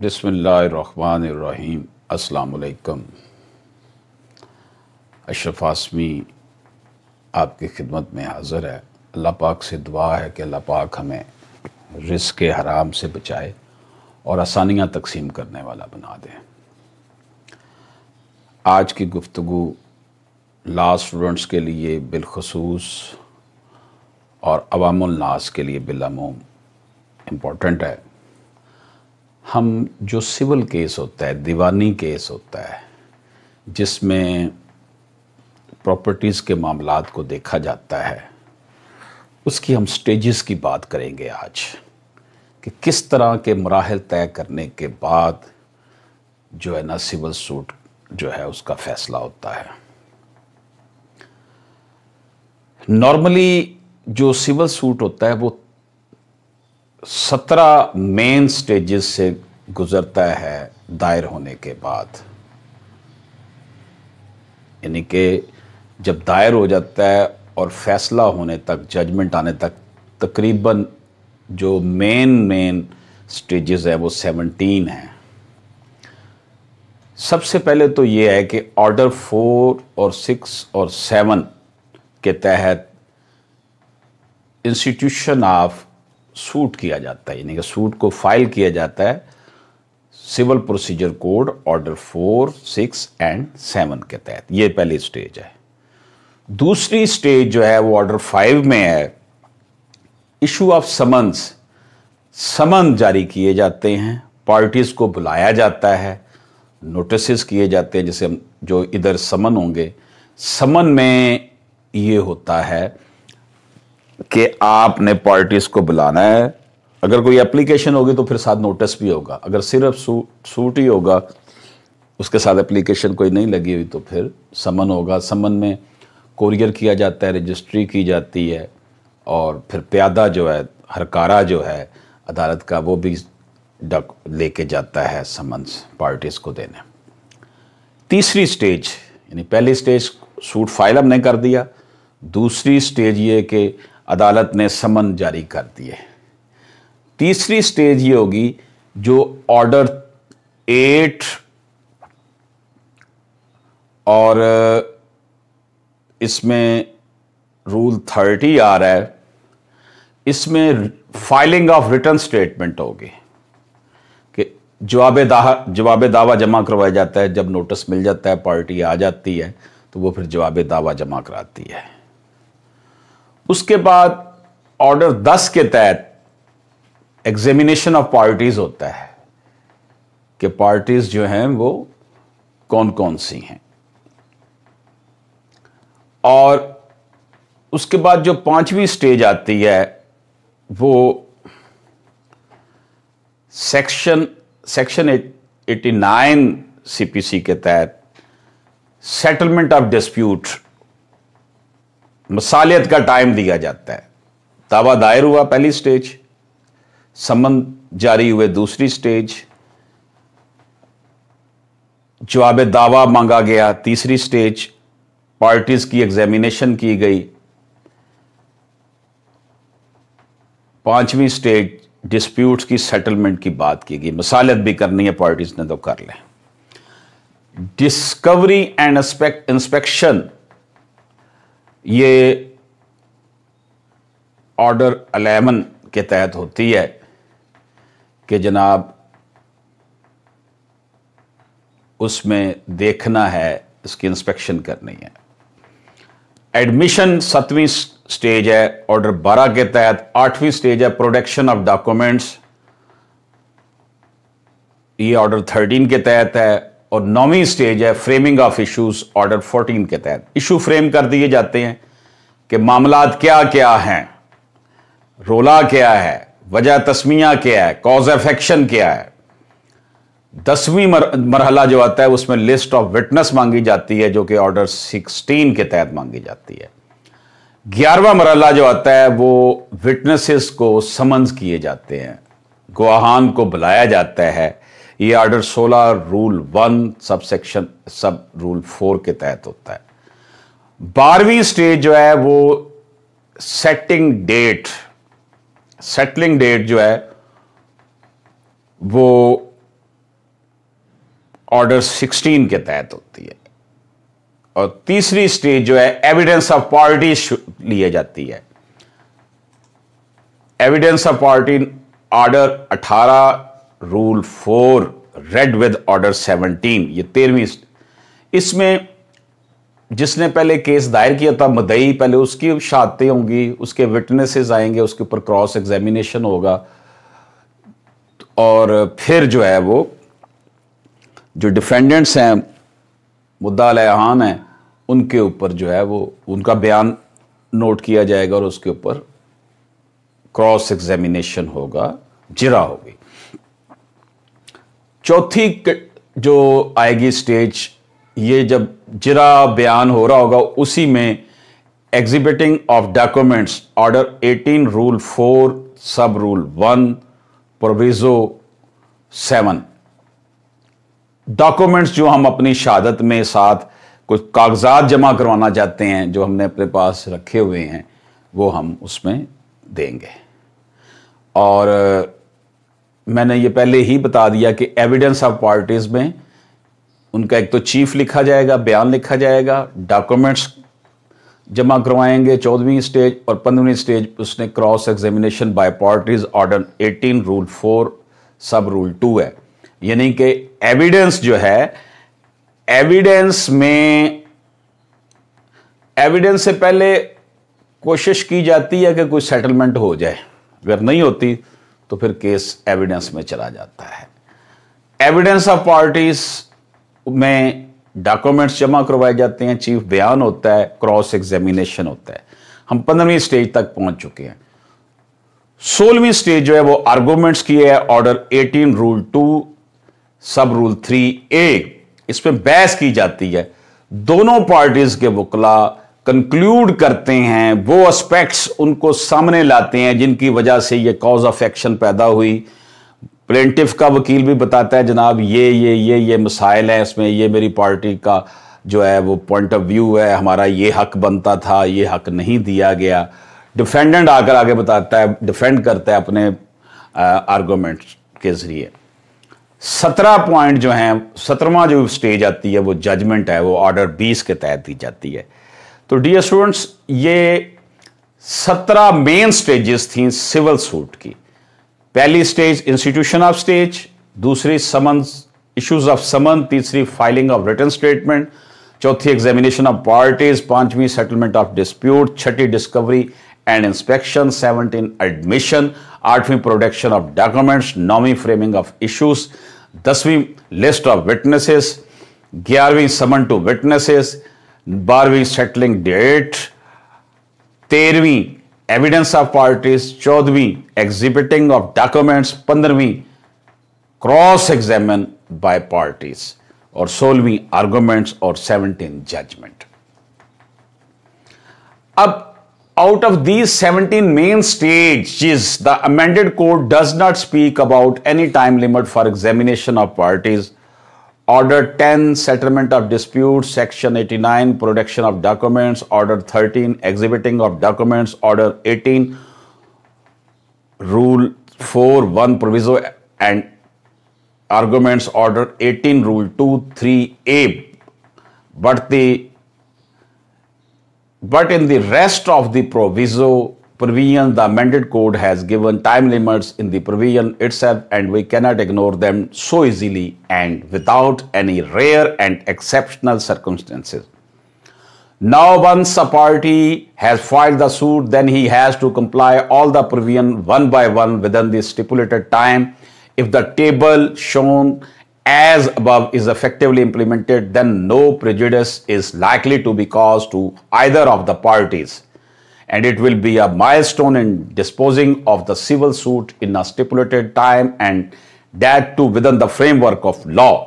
बसमीम अल्लाम अशरफ आसमी आपकी खिदमत में हाजिर है अल्लाह पाक से दुआ है कि अल्लाह पाक हमें रिस्क के हराम से बचाए और आसानियाँ तकसीम करने वाला बना दें आज की गुफ्तु ला स्टूडेंट्स के लिए बिलखसूस और अवामनास के लिए बिलूम इम्पोर्टेंट है हम जो सिविल केस होता है दीवानी केस होता है जिसमें प्रॉपर्टीज़ के मामला को देखा जाता है उसकी हम स्टेजेस की बात करेंगे आज कि किस तरह के मराहल तय करने के बाद जो है ना सिविल सूट जो है उसका फैसला होता है नॉर्मली जो सिविल सूट होता है वो सत्रह मेन स्टेजेस से गुजरता है दायर होने के बाद यानी कि जब दायर हो जाता है और फैसला होने तक जजमेंट आने तक तकरीबन जो मेन मेन स्टेजेस है वो सेवनटीन है सबसे पहले तो ये है कि ऑर्डर फोर और सिक्स और सेवन के तहत इंस्टीट्यूशन ऑफ सूट किया जाता है यानी कि सूट को फाइल किया जाता है civil procedure code order four six and seven के तहत ये पहली स्टेज है दूसरी स्टेज जो है वो ऑर्डर फाइव में है इशू ऑफ समन्स समन जारी किए जाते हैं पार्टीज़ को बुलाया जाता है नोटिस किए जाते हैं जैसे हम जो इधर समन होंगे समन में ये होता है कि आपने पार्टीज को बुलाना है अगर कोई एप्लीकेशन होगी तो फिर साथ नोटिस भी होगा अगर सिर्फ सूट सूट ही होगा उसके साथ एप्लीकेशन कोई नहीं लगी हुई तो फिर समन होगा समन में कोरियर किया जाता है रजिस्ट्री की जाती है और फिर प्यादा जो है हरकारा जो है अदालत का वो भी डक लेके जाता है समन्स पार्टीज़ को देने तीसरी स्टेज यानी पहली स्टेज सूट फाइल हमने कर दिया दूसरी स्टेज ये कि अदालत ने समन जारी कर दिए तीसरी स्टेज ये होगी जो ऑर्डर एट और इसमें रूल थर्टी आ रहा है इसमें फाइलिंग ऑफ रिटर्न स्टेटमेंट होगी कि जवाब दावा जवाब दावा जमा करवाया जाता है जब नोटिस मिल जाता है पार्टी आ जाती है तो वो फिर जवाब दावा जमा कराती है उसके बाद ऑर्डर 10 के तहत एग्जामिनेशन ऑफ पार्टीज होता है कि पार्टीज जो हैं वो कौन कौन सी हैं और उसके बाद जो पांचवी स्टेज आती है वो सेक्शन सेक्शन 89 सीपीसी के तहत सेटलमेंट ऑफ डिस्प्यूट मसालियत का टाइम दिया जाता है दावा दायर हुआ पहली स्टेज समन जारी हुए दूसरी स्टेज जवाब दावा मांगा गया तीसरी स्टेज पार्टीज की एग्जामिनेशन की गई पांचवी स्टेज डिस्प्यूट्स की सेटलमेंट की बात की गई मसालियत भी करनी है पार्टीज ने तो कर लें डिस्कवरी एंड इंस्पेक्शन ये ऑर्डर अलेवन के तहत होती है कि जनाब उसमें देखना है इसकी इंस्पेक्शन करनी है एडमिशन सतवीं स्टेज है ऑर्डर बारह के तहत आठवीं स्टेज है प्रोडक्शन ऑफ डॉक्यूमेंट्स ये ऑर्डर थर्टीन के तहत है और नौवीं स्टेज है फ्रेमिंग ऑफ इश्यूज ऑर्डर 14 के तहत इशू फ्रेम कर दिए जाते हैं कि मामला क्या क्या हैं रोला क्या है वजह तस्मिया क्या है कॉज एफेक्शन क्या है दसवीं मर, मरहला जो आता है उसमें लिस्ट ऑफ विटनेस मांगी जाती है जो कि ऑर्डर 16 के तहत मांगी जाती है ग्यारहवा मरहला जो आता है वो विटनेसेस को समन्स किए जाते हैं गुआहान को बुलाया जाता है ये order 16 rule one sub section sub rule four के तहत होता है बारहवीं स्टेज जो है वो सेटिंग डेट सेटलिंग डेट जो है वो ऑर्डर 16 के तहत होती है और तीसरी स्टेज जो है एविडेंस ऑफ पार्टी लिए जाती है evidence of party order rule four read with order seventeen ये तेरहवीं इसमें जिसने पहले केस दायर किया था मदई पहले उसकी शहादतें होंगी उसके विटनेसेस आएंगे उसके ऊपर क्रॉस एग्जामिनेशन होगा और फिर जो है वो जो डिफेंडेंट्स हैं मुद्दा लहान हैं उनके ऊपर जो है वो उनका बयान नोट किया जाएगा और उसके ऊपर क्रॉस एग्जामिनेशन होगा जिरा होगी चौथी जो आएगी स्टेज ये जब जिरा बयान हो रहा होगा उसी में exhibiting of documents order 18 rule 4 sub rule 1 proviso 7 documents जो हम अपनी शहादत में साथ कुछ कागजात जमा करवाना चाहते हैं जो हमने अपने पास रखे हुए हैं वो हम उसमें देंगे और मैंने ये पहले ही बता दिया कि एविडेंस ऑफ पार्टीज में उनका एक तो चीफ लिखा जाएगा बयान लिखा जाएगा डॉक्यूमेंट्स जमा करवाएंगे चौदहवीं स्टेज और पंद्रहवीं स्टेज उसने cross examination by parties order 18 rule 4 sub rule 2 है यानी कि एविडेंस जो है एविडेंस में एविडेंस से पहले कोशिश की जाती है कि कोई सेटलमेंट हो जाए अगर नहीं होती तो फिर केस एविडेंस में चला जाता है एविडेंस ऑफ पार्टीज में डॉक्यूमेंट्स जमा करवाए जाते हैं चीफ बयान होता है क्रॉस एग्जामिनेशन होता है हम पंद्रहवीं स्टेज तक पहुंच चुके हैं सोलहवीं स्टेज जो है वो आर्गूमेंट्स की है order 18 rule two sub rule three A इसमें बहस की जाती है दोनों पार्टीज के वकला कंक्लूड करते हैं वो एस्पेक्ट्स उनको सामने लाते हैं जिनकी वजह से ये कॉज ऑफ एक्शन पैदा हुई प्लेंटिफ का वकील भी बताता है जनाब ये ये ये ये मसाइल हैं इसमें ये मेरी पार्टी का जो है वो पॉइंट ऑफ व्यू है हमारा ये हक बनता था ये हक नहीं दिया गया डिफेंडेंट आकर आगे बताता है डिफेंड करता है अपने आर्गूमेंट के ज़रिए सत्रह पॉइंट जो हैं सत्रहवा जो स्टेज आती है वो जजमेंट है वो ऑर्डर बीस के तहत दी जाती है तो डियर स्टूडेंट्स ये सत्रह मेन स्टेजेस थी सिविल सूट की पहली स्टेज इंस्टीट्यूशन ऑफ स्टेज दूसरी समन इश्यूज ऑफ समन तीसरी फाइलिंग ऑफ रिटर्न स्टेटमेंट चौथी एग्जामिनेशन ऑफ पार्टीज पांचवी सेटलमेंट ऑफ डिस्प्यूट छठी discovery and inspection seventeen admission आठवीं प्रोडक्शन ऑफ डॉक्यूमेंट्स नौवीं फ्रेमिंग ऑफ इश्यूज दसवीं लिस्ट ऑफ विटनेसेस ग्यारहवीं summon to witnesses बारहवीं सेटलिंग डेट तेरहवीं एविडेंस ऑफ पार्टीज चौदहवीं एग्जिबिटिंग ऑफ डॉक्यूमेंट्स पंद्रहवीं क्रॉस एग्जामिन बाय पार्टीज और सोलहवीं आर्गूमेंट्स और 17th जजमेंट अब out of these 17 main stages, the amended code does not speak about any time limit for examination of parties Order 10, Settlement of Disputes, Section 89, Production of Documents, Order 13, Exhibiting of Documents, Order 18, Rule 4, 1 Proviso and Arguments, Order 18, Rule 2, 3A. But the but in the rest of the proviso, provision the amended code has given time limits in the provision itself and we cannot ignore them so easily and without any rare and exceptional circumstances. Now once a party has filed the suit then he has to comply all the provision one by one within the stipulated time. If the table shown as above is effectively implemented then no prejudice is likely to be caused to either of the parties and it will be a milestone in disposing of the civil suit in a stipulated time and that too within the framework of law.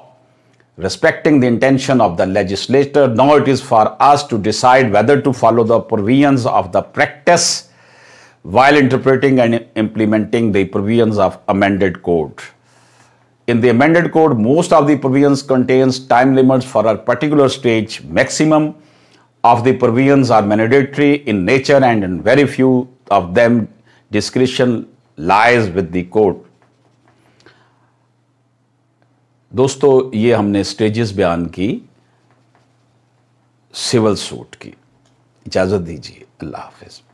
Respecting the intention of the legislator, now it is for us to decide whether to follow the provisions of the practice while interpreting and implementing the provisions of amended code. In the amended code, most of the provisions contains time limits for a particular stage maximum of the provisions are mandatory in nature and in very few of them discretion lies with the court. दोस्तों ये हमने stages बयान की civil suit की इजाज़त दीजिए अल्लाह हाफिज़